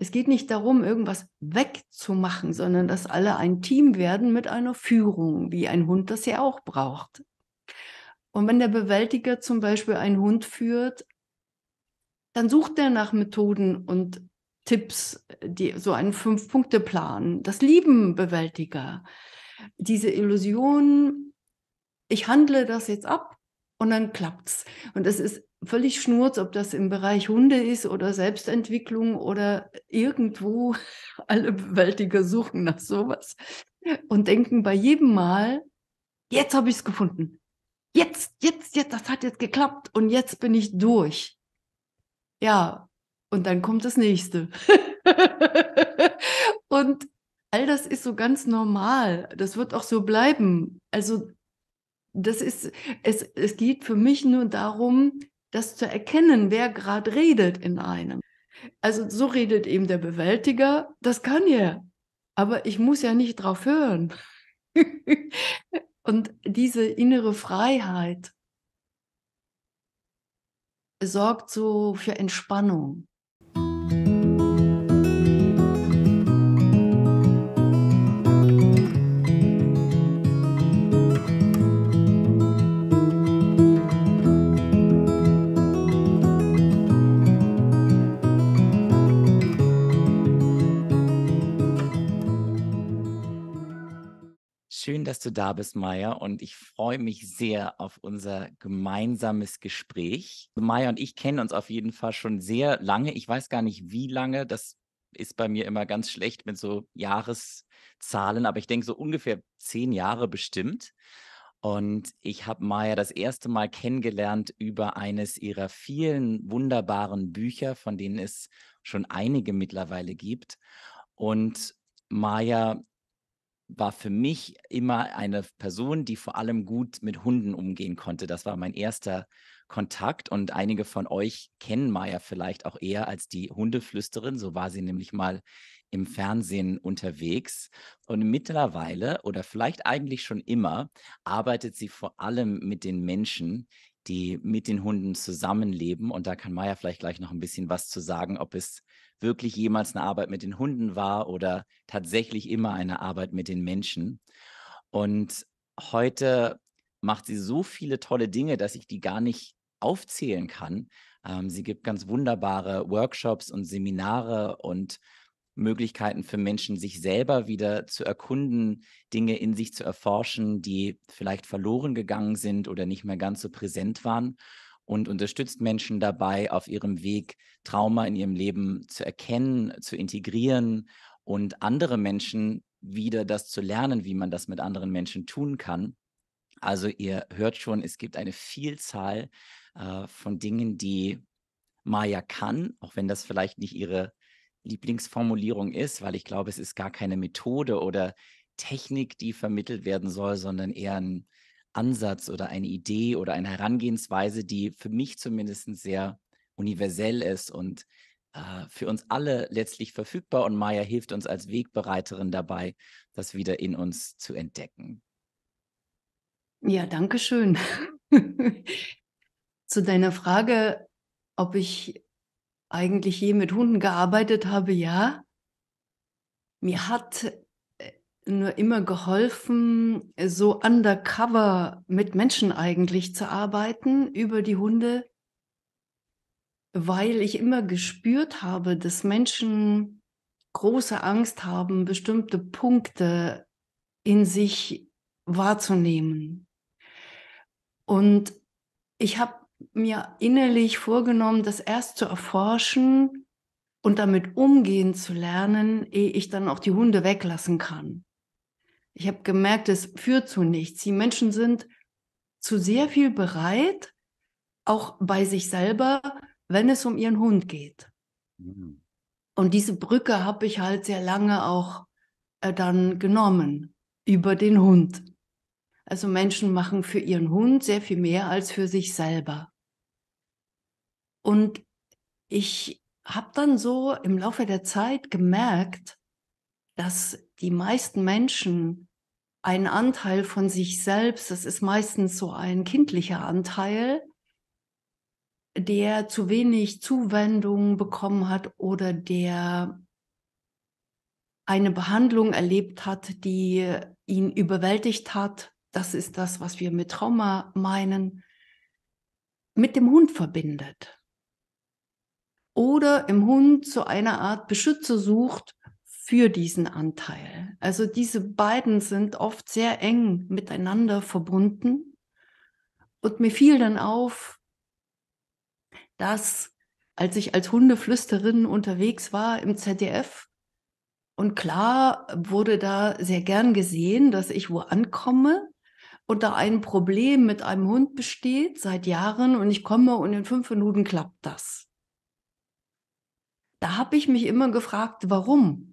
Es geht nicht darum, irgendwas wegzumachen, sondern dass alle ein Team werden mit einer Führung, wie ein Hund das ja auch braucht. Und wenn der Bewältiger zum Beispiel einen Hund führt, dann sucht er nach Methoden und Tipps, die, so einen Fünf-Punkte-Plan. Das lieben Bewältiger. Diese Illusion, ich handle das jetzt ab und dann klappt es. Und es ist völlig schnurz, ob das im Bereich Hunde ist oder Selbstentwicklung oder irgendwo. Alle Bewältiger suchen nach sowas und denken bei jedem Mal, jetzt habe ich es gefunden. Jetzt, jetzt, jetzt, das hat jetzt geklappt und jetzt bin ich durch. Ja, und dann kommt das nächste. und all das ist so ganz normal. Das wird auch so bleiben. Also das ist, es, es geht für mich nur darum, das zu erkennen, wer gerade redet in einem. Also so redet eben der Bewältiger, das kann er, aber ich muss ja nicht drauf hören. Und diese innere Freiheit sorgt so für Entspannung. schön, dass du da bist, Maya. Und ich freue mich sehr auf unser gemeinsames Gespräch. Maya und ich kennen uns auf jeden Fall schon sehr lange. Ich weiß gar nicht, wie lange. Das ist bei mir immer ganz schlecht mit so Jahreszahlen, aber ich denke so ungefähr zehn Jahre bestimmt. Und ich habe Maya das erste Mal kennengelernt über eines ihrer vielen wunderbaren Bücher, von denen es schon einige mittlerweile gibt. Und Maya war für mich immer eine Person, die vor allem gut mit Hunden umgehen konnte. Das war mein erster Kontakt und einige von euch kennen Maya vielleicht auch eher als die Hundeflüsterin. So war sie nämlich mal im Fernsehen unterwegs und mittlerweile oder vielleicht eigentlich schon immer arbeitet sie vor allem mit den Menschen, die mit den Hunden zusammenleben. Und da kann Maya vielleicht gleich noch ein bisschen was zu sagen, ob es wirklich jemals eine Arbeit mit den Hunden war oder tatsächlich immer eine Arbeit mit den Menschen. Und heute macht sie so viele tolle Dinge, dass ich die gar nicht aufzählen kann. Ähm, sie gibt ganz wunderbare Workshops und Seminare und Möglichkeiten für Menschen, sich selber wieder zu erkunden, Dinge in sich zu erforschen, die vielleicht verloren gegangen sind oder nicht mehr ganz so präsent waren und unterstützt Menschen dabei, auf ihrem Weg Trauma in ihrem Leben zu erkennen, zu integrieren und andere Menschen wieder das zu lernen, wie man das mit anderen Menschen tun kann. Also ihr hört schon, es gibt eine Vielzahl äh, von Dingen, die Maya kann, auch wenn das vielleicht nicht ihre Lieblingsformulierung ist, weil ich glaube, es ist gar keine Methode oder Technik, die vermittelt werden soll, sondern eher ein Ansatz oder eine Idee oder eine Herangehensweise, die für mich zumindest sehr universell ist und äh, für uns alle letztlich verfügbar. Und Maya hilft uns als Wegbereiterin dabei, das wieder in uns zu entdecken. Ja, danke schön. zu deiner Frage, ob ich eigentlich je mit Hunden gearbeitet habe, ja. Mir hat nur immer geholfen, so undercover mit Menschen eigentlich zu arbeiten über die Hunde, weil ich immer gespürt habe, dass Menschen große Angst haben, bestimmte Punkte in sich wahrzunehmen. Und ich habe mir innerlich vorgenommen, das erst zu erforschen und damit umgehen zu lernen, ehe ich dann auch die Hunde weglassen kann. Ich habe gemerkt, es führt zu nichts. Die Menschen sind zu sehr viel bereit, auch bei sich selber, wenn es um ihren Hund geht. Mhm. Und diese Brücke habe ich halt sehr lange auch äh, dann genommen über den Hund. Also Menschen machen für ihren Hund sehr viel mehr als für sich selber. Und ich habe dann so im Laufe der Zeit gemerkt, dass die meisten Menschen einen Anteil von sich selbst, das ist meistens so ein kindlicher Anteil, der zu wenig Zuwendung bekommen hat oder der eine Behandlung erlebt hat, die ihn überwältigt hat. Das ist das, was wir mit Trauma meinen, mit dem Hund verbindet. Oder im Hund so eine Art Beschützer sucht, für diesen Anteil. Also diese beiden sind oft sehr eng miteinander verbunden. Und mir fiel dann auf, dass als ich als Hundeflüsterin unterwegs war im ZDF, und klar wurde da sehr gern gesehen, dass ich wo ankomme und da ein Problem mit einem Hund besteht seit Jahren und ich komme und in fünf Minuten klappt das. Da habe ich mich immer gefragt, warum?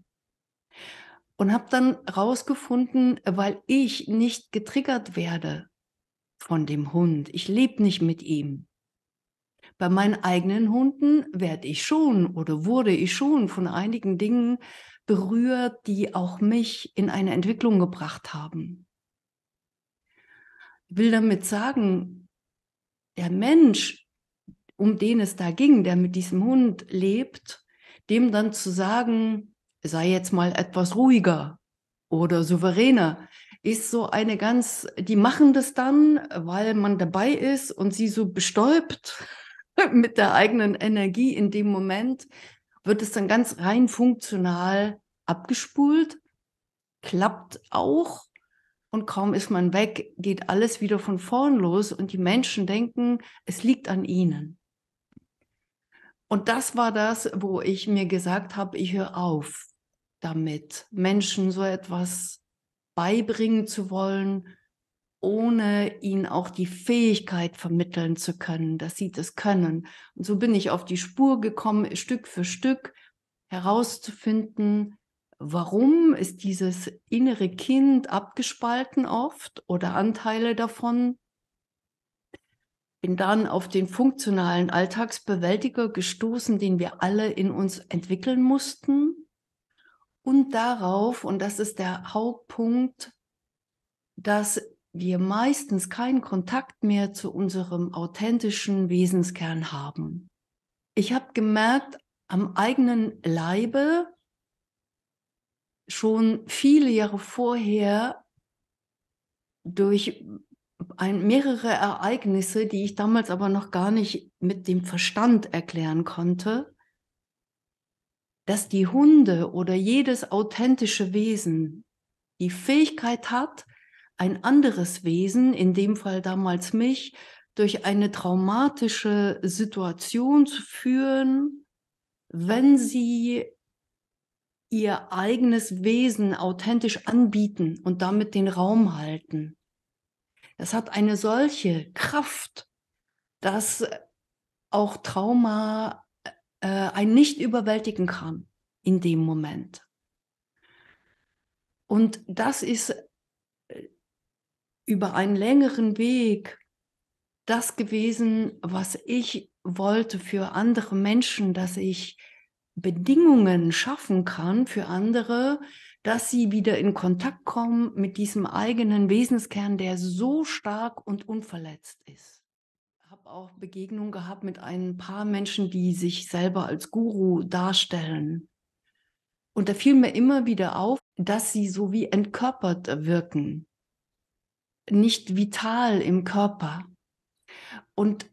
und habe dann rausgefunden, weil ich nicht getriggert werde von dem Hund. Ich lebe nicht mit ihm. Bei meinen eigenen Hunden werde ich schon oder wurde ich schon von einigen Dingen berührt, die auch mich in eine Entwicklung gebracht haben. Ich will damit sagen, der Mensch, um den es da ging, der mit diesem Hund lebt, dem dann zu sagen, sei jetzt mal etwas ruhiger oder souveräner, ist so eine ganz, die machen das dann, weil man dabei ist und sie so bestäubt mit der eigenen Energie in dem Moment, wird es dann ganz rein funktional abgespult, klappt auch und kaum ist man weg, geht alles wieder von vorn los und die Menschen denken, es liegt an ihnen. Und das war das, wo ich mir gesagt habe, ich höre auf damit, Menschen so etwas beibringen zu wollen, ohne ihnen auch die Fähigkeit vermitteln zu können, dass sie das können. Und so bin ich auf die Spur gekommen, Stück für Stück herauszufinden, warum ist dieses innere Kind abgespalten oft oder Anteile davon bin dann auf den funktionalen Alltagsbewältiger gestoßen, den wir alle in uns entwickeln mussten. Und darauf, und das ist der Hauptpunkt, dass wir meistens keinen Kontakt mehr zu unserem authentischen Wesenskern haben. Ich habe gemerkt, am eigenen Leibe, schon viele Jahre vorher durch ein, mehrere Ereignisse, die ich damals aber noch gar nicht mit dem Verstand erklären konnte, dass die Hunde oder jedes authentische Wesen die Fähigkeit hat, ein anderes Wesen, in dem Fall damals mich, durch eine traumatische Situation zu führen, wenn sie ihr eigenes Wesen authentisch anbieten und damit den Raum halten. Es hat eine solche Kraft, dass auch Trauma äh, äh ein nicht überwältigen kann in dem Moment. Und das ist äh, über einen längeren Weg das gewesen, was ich wollte für andere Menschen, dass ich Bedingungen schaffen kann für andere, dass sie wieder in Kontakt kommen mit diesem eigenen Wesenskern, der so stark und unverletzt ist. Ich habe auch Begegnungen gehabt mit ein paar Menschen, die sich selber als Guru darstellen. Und da fiel mir immer wieder auf, dass sie so wie entkörpert wirken, nicht vital im Körper. Und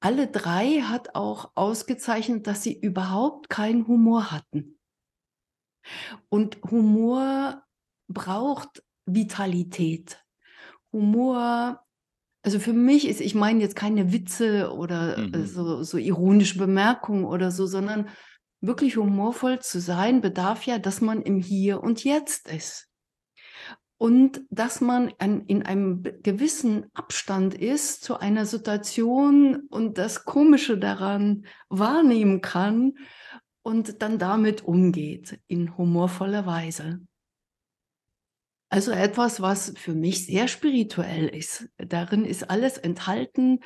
alle drei hat auch ausgezeichnet, dass sie überhaupt keinen Humor hatten. Und Humor braucht Vitalität. Humor, also für mich ist, ich meine jetzt keine Witze oder äh, mhm. so, so ironische Bemerkungen oder so, sondern wirklich humorvoll zu sein, bedarf ja, dass man im Hier und Jetzt ist. Und dass man an, in einem gewissen Abstand ist zu einer Situation und das Komische daran wahrnehmen kann und dann damit umgeht in humorvoller Weise. Also etwas, was für mich sehr spirituell ist. Darin ist alles enthalten,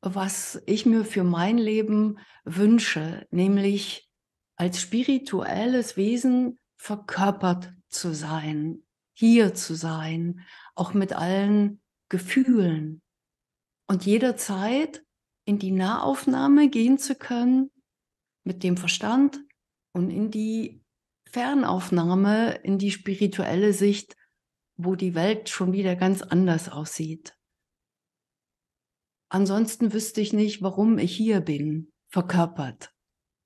was ich mir für mein Leben wünsche, nämlich als spirituelles Wesen verkörpert zu sein, hier zu sein, auch mit allen Gefühlen und jederzeit in die Nahaufnahme gehen zu können mit dem Verstand und in die Fernaufnahme, in die spirituelle Sicht, wo die Welt schon wieder ganz anders aussieht. Ansonsten wüsste ich nicht, warum ich hier bin, verkörpert.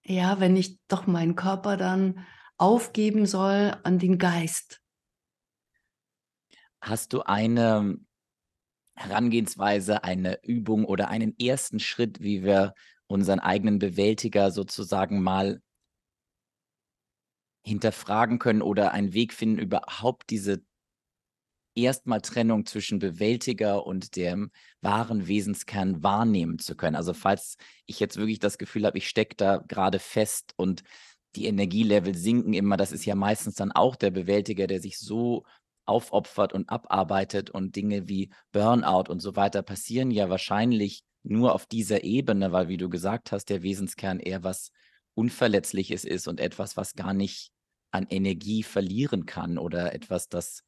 Ja, wenn ich doch meinen Körper dann aufgeben soll an den Geist. Hast du eine Herangehensweise, eine Übung oder einen ersten Schritt, wie wir unseren eigenen Bewältiger sozusagen mal hinterfragen können oder einen Weg finden, überhaupt diese erstmal Trennung zwischen Bewältiger und dem wahren Wesenskern wahrnehmen zu können. Also falls ich jetzt wirklich das Gefühl habe, ich stecke da gerade fest und die Energielevel sinken immer, das ist ja meistens dann auch der Bewältiger, der sich so aufopfert und abarbeitet und Dinge wie Burnout und so weiter passieren ja wahrscheinlich nur auf dieser Ebene, weil, wie du gesagt hast, der Wesenskern eher was Unverletzliches ist und etwas, was gar nicht an Energie verlieren kann oder etwas, das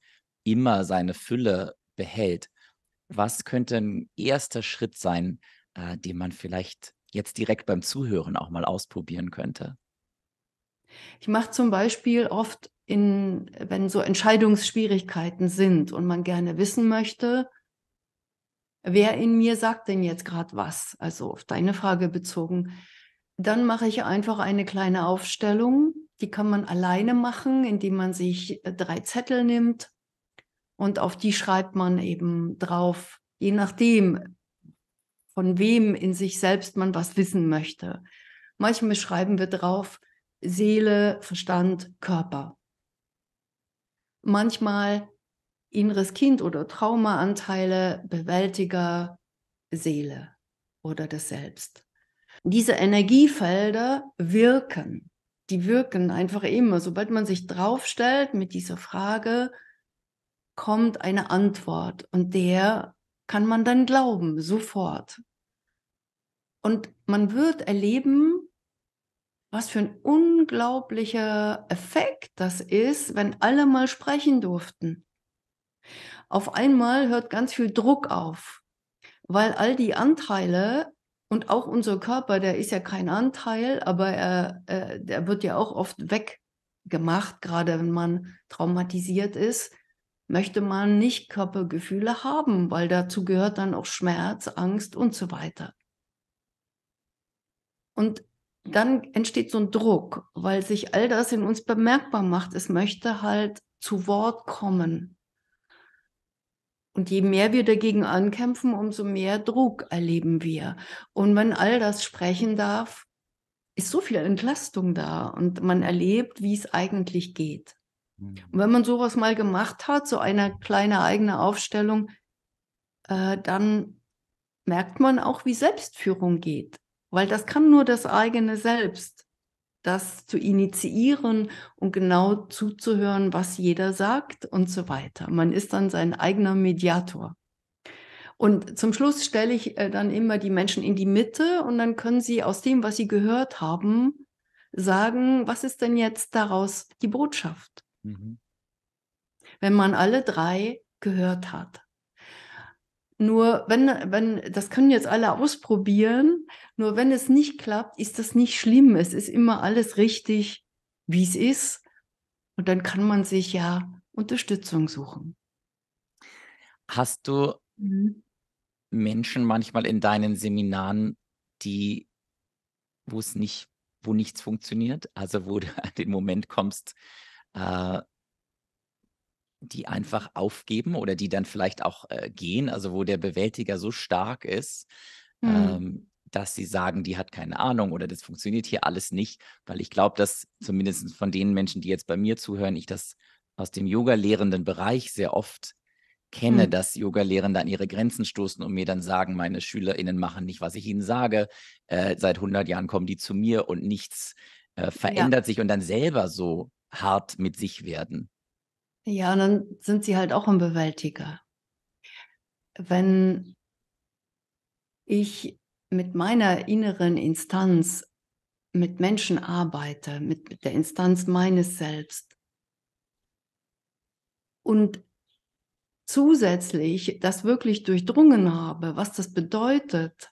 immer seine Fülle behält. Was könnte ein erster Schritt sein, äh, den man vielleicht jetzt direkt beim Zuhören auch mal ausprobieren könnte? Ich mache zum Beispiel oft in, wenn so Entscheidungsschwierigkeiten sind und man gerne wissen möchte, wer in mir sagt denn jetzt gerade was, also auf deine Frage bezogen, dann mache ich einfach eine kleine Aufstellung. Die kann man alleine machen, indem man sich äh, drei Zettel nimmt und auf die schreibt man eben drauf, je nachdem, von wem in sich selbst man was wissen möchte. Manchmal schreiben wir drauf Seele, Verstand, Körper. Manchmal inneres Kind oder Traumaanteile Bewältiger Seele oder das Selbst. Diese Energiefelder wirken. Die wirken einfach immer. Sobald man sich draufstellt mit dieser Frage, kommt eine Antwort und der kann man dann glauben, sofort. Und man wird erleben, was für ein unglaublicher Effekt das ist, wenn alle mal sprechen durften. Auf einmal hört ganz viel Druck auf, weil all die Anteile und auch unser Körper, der ist ja kein Anteil, aber er, er äh, der wird ja auch oft weggemacht, gerade wenn man traumatisiert ist, möchte man nicht Körpergefühle haben, weil dazu gehört dann auch Schmerz, Angst und so weiter. Und dann entsteht so ein Druck, weil sich all das in uns bemerkbar macht. Es möchte halt zu Wort kommen. Und je mehr wir dagegen ankämpfen, umso mehr Druck erleben wir. Und wenn all das sprechen darf, ist so viel Entlastung da und man erlebt, wie es eigentlich geht. Und wenn man sowas mal gemacht hat, so eine kleine eigene Aufstellung, äh, dann merkt man auch, wie Selbstführung geht, weil das kann nur das eigene Selbst das zu initiieren und genau zuzuhören, was jeder sagt und so weiter. Man ist dann sein eigener Mediator. Und zum Schluss stelle ich äh, dann immer die Menschen in die Mitte und dann können sie aus dem, was sie gehört haben, sagen, was ist denn jetzt daraus die Botschaft? Mhm. Wenn man alle drei gehört hat. Nur wenn, wenn, das können jetzt alle ausprobieren, nur wenn es nicht klappt, ist das nicht schlimm. Es ist immer alles richtig, wie es ist. Und dann kann man sich ja Unterstützung suchen. Hast du mhm. Menschen manchmal in deinen Seminaren, die, wo es nicht, wo nichts funktioniert? Also wo du an den Moment kommst, äh, die einfach aufgeben oder die dann vielleicht auch äh, gehen, also wo der Bewältiger so stark ist, mhm. ähm, dass sie sagen, die hat keine Ahnung oder das funktioniert hier alles nicht, weil ich glaube, dass zumindest von den Menschen, die jetzt bei mir zuhören, ich das aus dem Yoga-lehrenden Bereich sehr oft kenne, mhm. dass Yoga-Lehrende an ihre Grenzen stoßen und mir dann sagen, meine SchülerInnen machen nicht, was ich ihnen sage. Äh, seit 100 Jahren kommen die zu mir und nichts äh, verändert ja. sich und dann selber so hart mit sich werden. Ja, und dann sind sie halt auch ein Bewältiger. Wenn ich mit meiner inneren Instanz, mit Menschen arbeite, mit, mit der Instanz meines Selbst und zusätzlich das wirklich durchdrungen habe, was das bedeutet,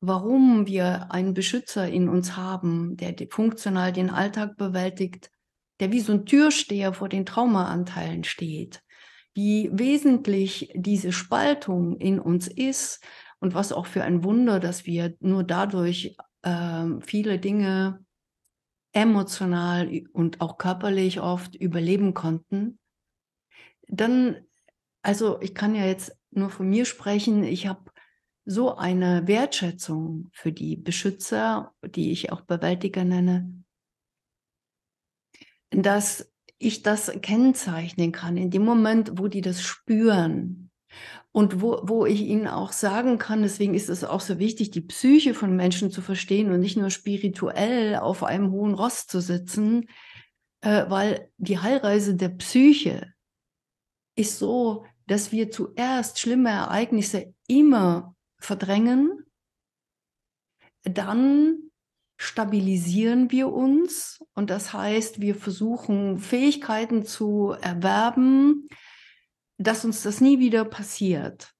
warum wir einen Beschützer in uns haben, der funktional den Alltag bewältigt, der wie so ein Türsteher vor den Traumaanteilen steht, wie wesentlich diese Spaltung in uns ist und was auch für ein Wunder, dass wir nur dadurch äh, viele Dinge emotional und auch körperlich oft überleben konnten. Dann, also ich kann ja jetzt nur von mir sprechen, ich habe so eine Wertschätzung für die Beschützer, die ich auch Bewältiger nenne, dass ich das kennzeichnen kann in dem Moment, wo die das spüren. Und wo, wo ich ihnen auch sagen kann, deswegen ist es auch so wichtig, die Psyche von Menschen zu verstehen und nicht nur spirituell auf einem hohen Ross zu sitzen, äh, weil die Heilreise der Psyche ist so, dass wir zuerst schlimme Ereignisse immer verdrängen, dann stabilisieren wir uns und das heißt, wir versuchen Fähigkeiten zu erwerben, dass uns das nie wieder passiert.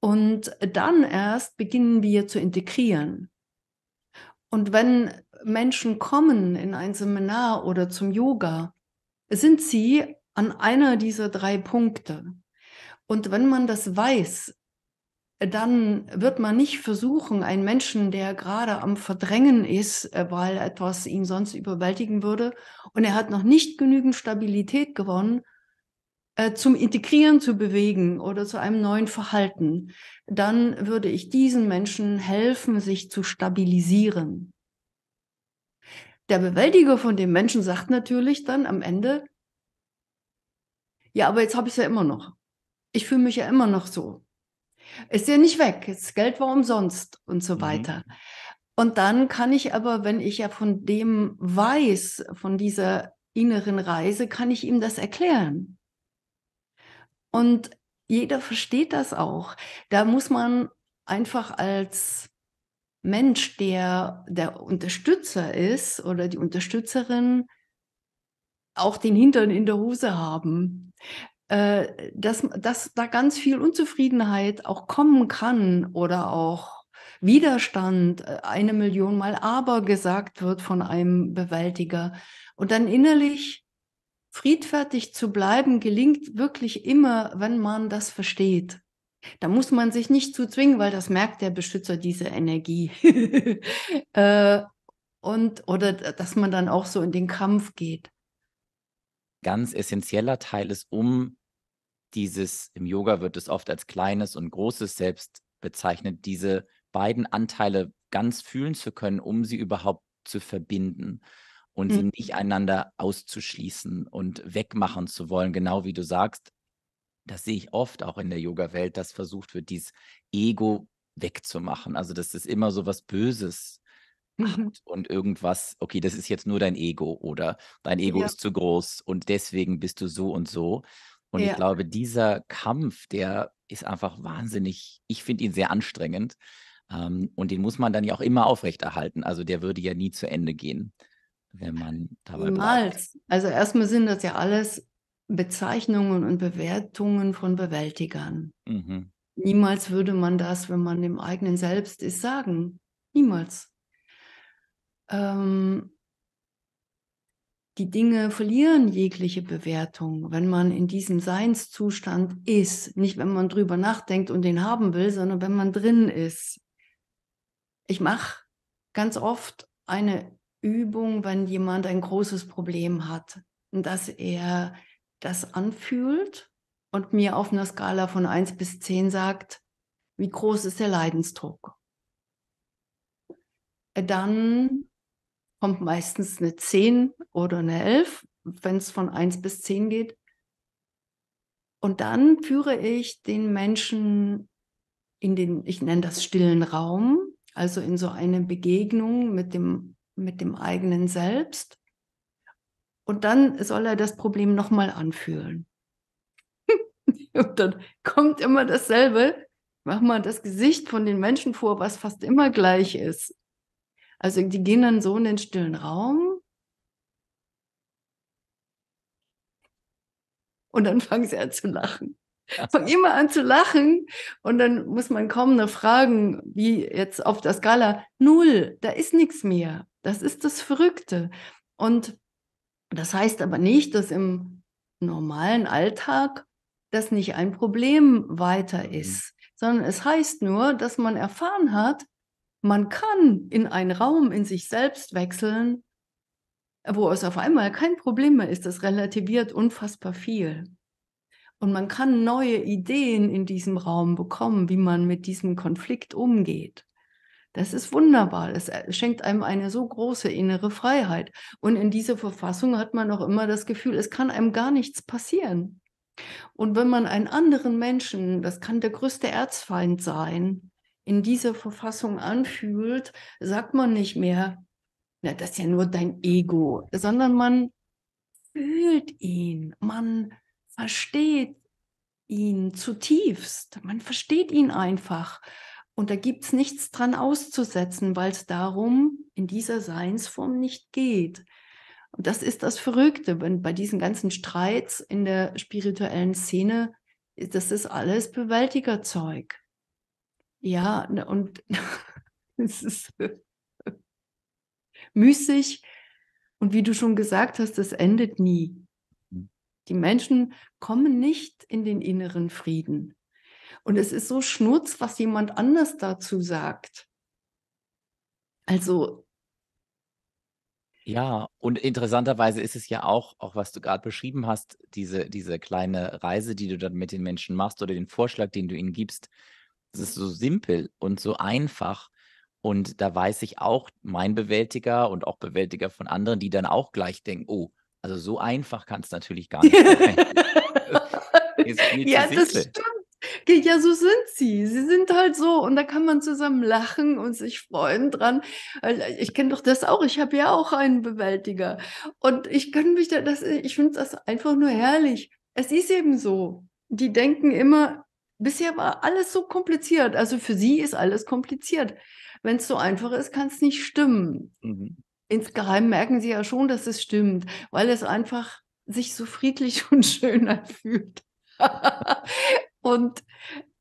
Und dann erst beginnen wir zu integrieren. Und wenn Menschen kommen in ein Seminar oder zum Yoga, sind sie an einer dieser drei Punkte. Und wenn man das weiß, dann wird man nicht versuchen, einen Menschen, der gerade am Verdrängen ist, äh, weil etwas ihn sonst überwältigen würde und er hat noch nicht genügend Stabilität gewonnen, äh, zum Integrieren zu bewegen oder zu einem neuen Verhalten. Dann würde ich diesen Menschen helfen, sich zu stabilisieren. Der Bewältiger von dem Menschen sagt natürlich dann am Ende, ja, aber jetzt habe ich es ja immer noch. Ich fühle mich ja immer noch so. Ist ja nicht weg. Das Geld war umsonst und so mhm. weiter. Und dann kann ich aber, wenn ich ja von dem weiß, von dieser inneren Reise, kann ich ihm das erklären. Und jeder versteht das auch. Da muss man einfach als Mensch, der der Unterstützer ist oder die Unterstützerin, auch den Hintern in der Hose haben. Äh, dass, dass da ganz viel Unzufriedenheit auch kommen kann oder auch Widerstand, äh, eine Million mal aber gesagt wird von einem Bewältiger. Und dann innerlich friedfertig zu bleiben, gelingt wirklich immer, wenn man das versteht. Da muss man sich nicht zu zwingen, weil das merkt der Beschützer diese Energie. äh, und, oder dass man dann auch so in den Kampf geht ganz essentieller Teil ist, um dieses, im Yoga wird es oft als kleines und großes Selbst bezeichnet, diese beiden Anteile ganz fühlen zu können, um sie überhaupt zu verbinden und mhm. sie nicht einander auszuschließen und wegmachen zu wollen, genau wie du sagst. Das sehe ich oft auch in der Yoga-Welt, dass versucht wird, dieses Ego wegzumachen. Also, das ist immer so was Böses Macht mhm. und irgendwas, okay, das ist jetzt nur dein Ego oder dein Ego ja. ist zu groß und deswegen bist du so und so. Und ja. ich glaube, dieser Kampf, der ist einfach wahnsinnig, ich finde ihn sehr anstrengend. Ähm, und den muss man dann ja auch immer aufrechterhalten. Also der würde ja nie zu Ende gehen, wenn man dabei Niemals. bleibt. Also erstmal sind das ja alles Bezeichnungen und Bewertungen von Bewältigern. Mhm. Niemals würde man das, wenn man im eigenen Selbst ist, sagen. Niemals ähm, die Dinge verlieren jegliche Bewertung, wenn man in diesem Seinszustand ist. Nicht, wenn man drüber nachdenkt und den haben will, sondern wenn man drin ist. Ich mache ganz oft eine Übung, wenn jemand ein großes Problem hat, dass er das anfühlt und mir auf einer Skala von 1 bis 10 sagt, wie groß ist der Leidensdruck. Dann kommt meistens eine 10 oder eine 11, wenn es von 1 bis 10 geht. Und dann führe ich den Menschen in den, ich nenne das stillen Raum, also in so eine Begegnung mit dem, mit dem eigenen Selbst. Und dann soll er das Problem nochmal anfühlen. Und dann kommt immer dasselbe. Mach mal das Gesicht von den Menschen vor, was fast immer gleich ist. Also die gehen dann so in den stillen Raum und dann fangen sie an zu lachen. Ja. Fangen immer an zu lachen und dann muss man kaum noch fragen, wie jetzt auf der Skala, null, da ist nichts mehr. Das ist das Verrückte. Und das heißt aber nicht, dass im normalen Alltag das nicht ein Problem weiter mhm. ist, mhm. sondern es heißt nur, dass man erfahren hat, man kann in einen Raum in sich selbst wechseln, wo es auf einmal kein Problem mehr ist. Das relativiert unfassbar viel. Und man kann neue Ideen in diesem Raum bekommen, wie man mit diesem Konflikt umgeht. Das ist wunderbar. Es äh, schenkt einem eine so große innere Freiheit. Und in dieser Verfassung hat man auch immer das Gefühl, es kann einem gar nichts passieren. Und wenn man einen anderen Menschen, das kann der größte Erzfeind sein, in dieser Verfassung anfühlt, sagt man nicht mehr, na, das ist ja nur dein Ego, sondern man fühlt ihn, man versteht ihn zutiefst, man versteht ihn einfach. Und da gibt es nichts dran auszusetzen, weil es darum in dieser Seinsform nicht geht. Und das ist das Verrückte, wenn bei diesen ganzen Streits in der spirituellen Szene, das ist alles Bewältigerzeug. Ja, ne, und es ist müßig. Und wie du schon gesagt hast, es endet nie. Hm. Die Menschen kommen nicht in den inneren Frieden. Und es ist so schnurz, was jemand anders dazu sagt. Also. Ja, und interessanterweise ist es ja auch, auch was du gerade beschrieben hast, diese, diese kleine Reise, die du dann mit den Menschen machst oder den Vorschlag, den du ihnen gibst, es ist so simpel und so einfach. Und da weiß ich auch, mein Bewältiger und auch Bewältiger von anderen, die dann auch gleich denken, oh, also so einfach kann es natürlich gar nicht sein. ja, das stimmt. Ja, so sind sie. Sie sind halt so und da kann man zusammen lachen und sich freuen dran. Äh, ich kenne doch das auch. Ich habe ja auch einen Bewältiger und ich kann mich da, das, äh, ich finde das einfach nur herrlich. Es ist eben so. Die denken immer, bisher war alles so kompliziert. Also für sie ist alles kompliziert. Wenn es so einfach ist, kann es nicht stimmen. Mhm. Insgeheim merken sie ja schon, dass es stimmt, weil es einfach sich so friedlich und schön anfühlt. und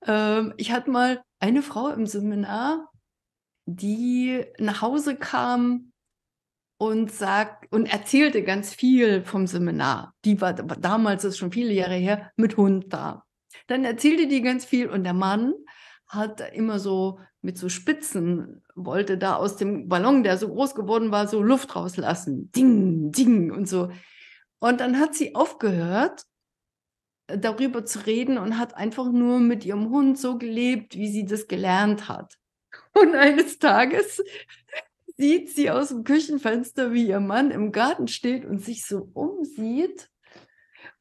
ähm, ich hatte mal eine Frau im Seminar, die nach Hause kam und sagt und erzählte ganz viel vom Seminar. Die war damals, das ist schon viele Jahre her, mit Hund da. Dann erzählte die ganz viel und der Mann hat immer so mit so Spitzen, wollte da aus dem Ballon, der so groß geworden war, so Luft rauslassen. Ding, ding und so. Und dann hat sie aufgehört, darüber zu reden und hat einfach nur mit ihrem Hund so gelebt, wie sie das gelernt hat. Und eines Tages sieht sie aus dem Küchenfenster, wie ihr Mann im Garten steht und sich so umsieht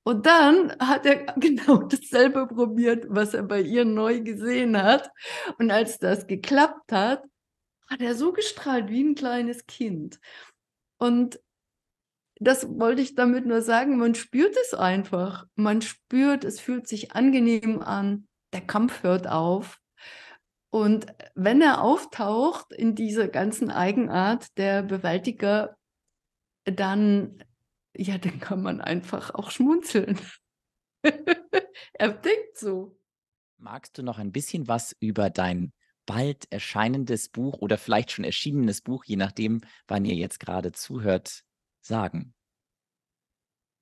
und dann hat er genau dasselbe probiert, was er bei ihr neu gesehen hat. Und als das geklappt hat, hat er so gestrahlt wie ein kleines Kind. Und das wollte ich damit nur sagen, man spürt es einfach. Man spürt, es fühlt sich angenehm an. Der Kampf hört auf. Und wenn er auftaucht in dieser ganzen Eigenart der Bewältiger, dann ja, dann kann man einfach auch schmunzeln. er denkt so. Magst du noch ein bisschen was über dein bald erscheinendes Buch oder vielleicht schon erschienenes Buch, je nachdem, wann ihr jetzt gerade zuhört, sagen?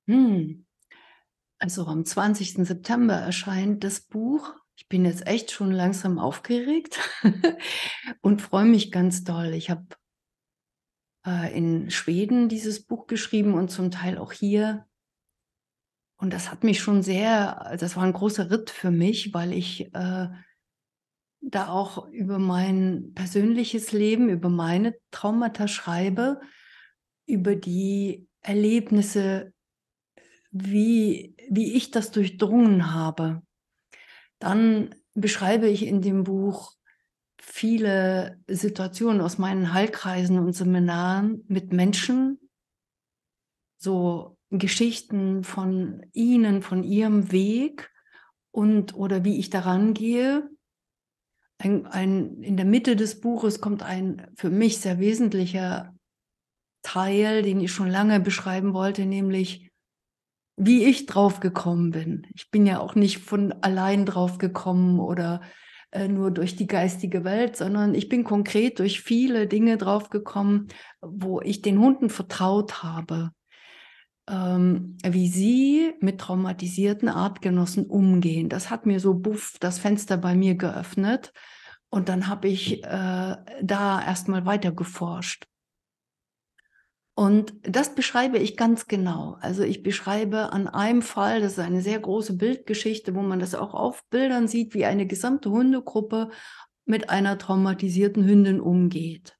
Hm. Also am 20. September erscheint das Buch. Ich bin jetzt echt schon langsam aufgeregt und freue mich ganz doll. Ich habe äh, in Schweden dieses Buch geschrieben und zum Teil auch hier. Und das hat mich schon sehr, das war ein großer Ritt für mich, weil ich äh, da auch über mein persönliches Leben, über meine Traumata schreibe, über die Erlebnisse, wie, wie ich das durchdrungen habe. Dann beschreibe ich in dem Buch viele Situationen aus meinen Heilkreisen und Seminaren mit Menschen, so Geschichten von ihnen, von ihrem Weg und oder wie ich daran gehe. Ein, ein, in der Mitte des Buches kommt ein für mich sehr wesentlicher Teil, den ich schon lange beschreiben wollte, nämlich wie ich drauf gekommen bin. Ich bin ja auch nicht von allein drauf gekommen oder äh, nur durch die geistige Welt, sondern ich bin konkret durch viele Dinge draufgekommen, wo ich den Hunden vertraut habe, ähm, wie sie mit traumatisierten Artgenossen umgehen. Das hat mir so buff das Fenster bei mir geöffnet. Und dann habe ich äh, da erstmal weiter geforscht. Und das beschreibe ich ganz genau. Also ich beschreibe an einem Fall, das ist eine sehr große Bildgeschichte, wo man das auch auf Bildern sieht, wie eine gesamte Hundegruppe mit einer traumatisierten Hündin umgeht.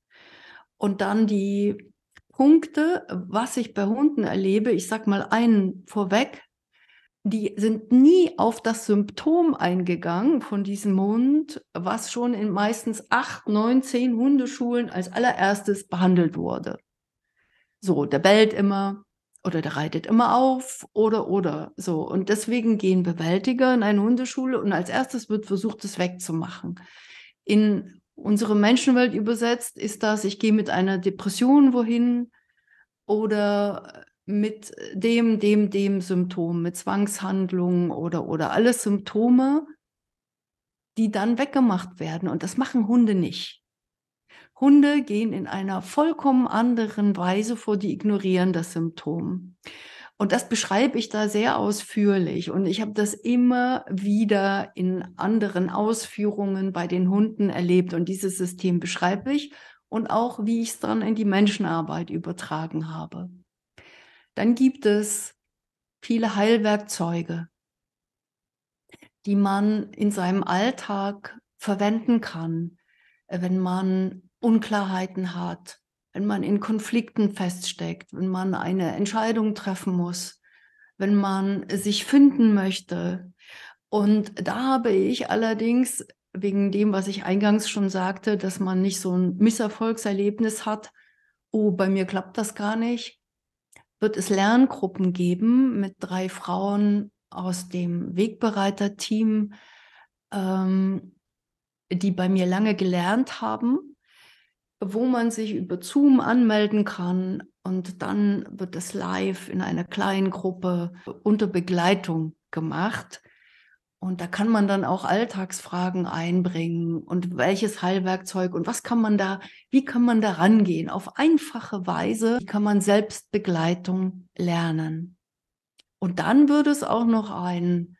Und dann die Punkte, was ich bei Hunden erlebe, ich sage mal einen vorweg, die sind nie auf das Symptom eingegangen von diesem Hund, was schon in meistens acht, neun, zehn Hundeschulen als allererstes behandelt wurde. So, der bellt immer oder der reitet immer auf oder oder so. Und deswegen gehen Bewältiger in eine Hundeschule und als erstes wird versucht, es wegzumachen. In unsere Menschenwelt übersetzt ist das, ich gehe mit einer Depression wohin oder mit dem, dem, dem Symptom, mit Zwangshandlungen oder, oder alles Symptome, die dann weggemacht werden. Und das machen Hunde nicht. Hunde gehen in einer vollkommen anderen Weise vor, die ignorieren das Symptom. Und das beschreibe ich da sehr ausführlich. Und ich habe das immer wieder in anderen Ausführungen bei den Hunden erlebt. Und dieses System beschreibe ich und auch, wie ich es dann in die Menschenarbeit übertragen habe. Dann gibt es viele Heilwerkzeuge, die man in seinem Alltag verwenden kann, wenn man Unklarheiten hat, wenn man in Konflikten feststeckt, wenn man eine Entscheidung treffen muss, wenn man sich finden möchte. Und da habe ich allerdings wegen dem, was ich eingangs schon sagte, dass man nicht so ein Misserfolgserlebnis hat, oh, bei mir klappt das gar nicht, wird es Lerngruppen geben mit drei Frauen aus dem Wegbereiter-Team, ähm, die bei mir lange gelernt haben wo man sich über Zoom anmelden kann und dann wird es live in einer kleinen Gruppe unter Begleitung gemacht. Und da kann man dann auch Alltagsfragen einbringen und welches Heilwerkzeug und was kann man da, wie kann man da rangehen? Auf einfache Weise wie kann man Selbstbegleitung lernen. Und dann würde es auch noch ein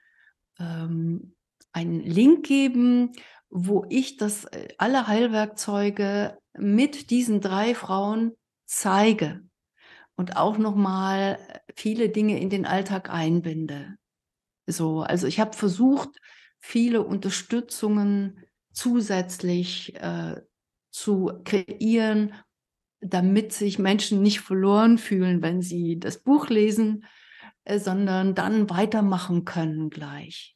ähm, einen Link geben wo ich das äh, alle Heilwerkzeuge mit diesen drei Frauen zeige und auch noch mal äh, viele Dinge in den Alltag einbinde. So, also ich habe versucht, viele Unterstützungen zusätzlich äh, zu kreieren, damit sich Menschen nicht verloren fühlen, wenn sie das Buch lesen, äh, sondern dann weitermachen können gleich.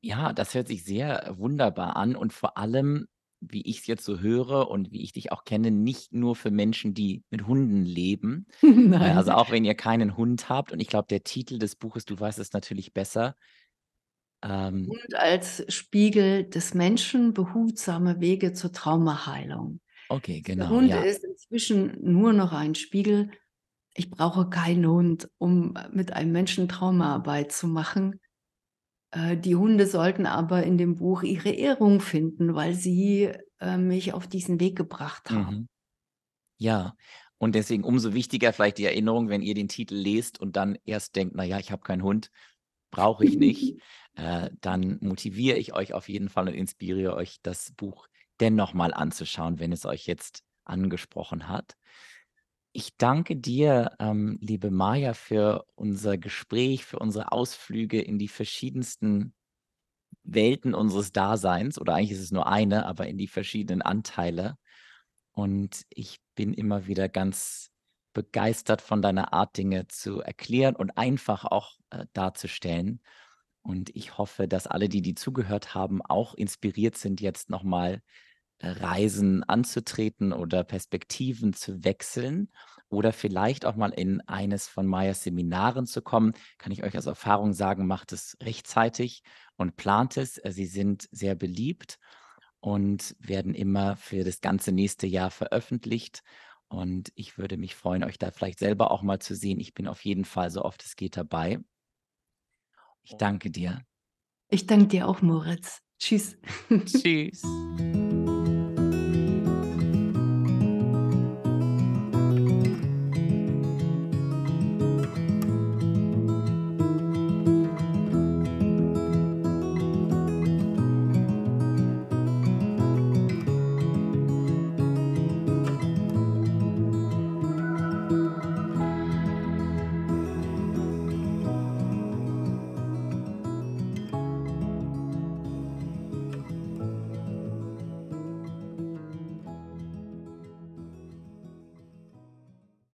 Ja, das hört sich sehr wunderbar an und vor allem, wie ich es jetzt so höre und wie ich dich auch kenne, nicht nur für Menschen, die mit Hunden leben. Nein. Ne? Also auch wenn ihr keinen Hund habt und ich glaube, der Titel des Buches, du weißt es natürlich besser. Ähm, Hund als Spiegel des Menschen, behutsame Wege zur Traumaheilung. Okay, genau. Der Hund ja. ist inzwischen nur noch ein Spiegel. Ich brauche keinen Hund, um äh, mit einem Menschen Traumaarbeit zu machen. Äh, die Hunde sollten aber in dem Buch ihre Ehrung finden, weil sie äh, mich auf diesen Weg gebracht haben. Mhm. Ja, und deswegen umso wichtiger vielleicht die Erinnerung, wenn ihr den Titel lest und dann erst denkt, naja, ich habe keinen Hund, brauche ich nicht, äh, dann motiviere ich euch auf jeden Fall und inspiriere euch, das Buch dennoch mal anzuschauen, wenn es euch jetzt angesprochen hat. Ich danke dir, ähm, liebe Maja, für unser Gespräch, für unsere Ausflüge in die verschiedensten Welten unseres Daseins, oder eigentlich ist es nur eine, aber in die verschiedenen Anteile. Und ich bin immer wieder ganz begeistert von deiner Art, Dinge zu erklären und einfach auch äh, darzustellen. Und ich hoffe, dass alle, die die zugehört haben, auch inspiriert sind, jetzt nochmal Reisen anzutreten oder Perspektiven zu wechseln oder vielleicht auch mal in eines von Mayas Seminaren zu kommen. Kann ich euch aus Erfahrung sagen, macht es rechtzeitig und plant es. Sie sind sehr beliebt und werden immer für das ganze nächste Jahr veröffentlicht. Und ich würde mich freuen, euch da vielleicht selber auch mal zu sehen. Ich bin auf jeden Fall so oft es geht dabei. Ich oh. danke dir. Ich danke dir auch, Moritz. Tschüss. Tschüss.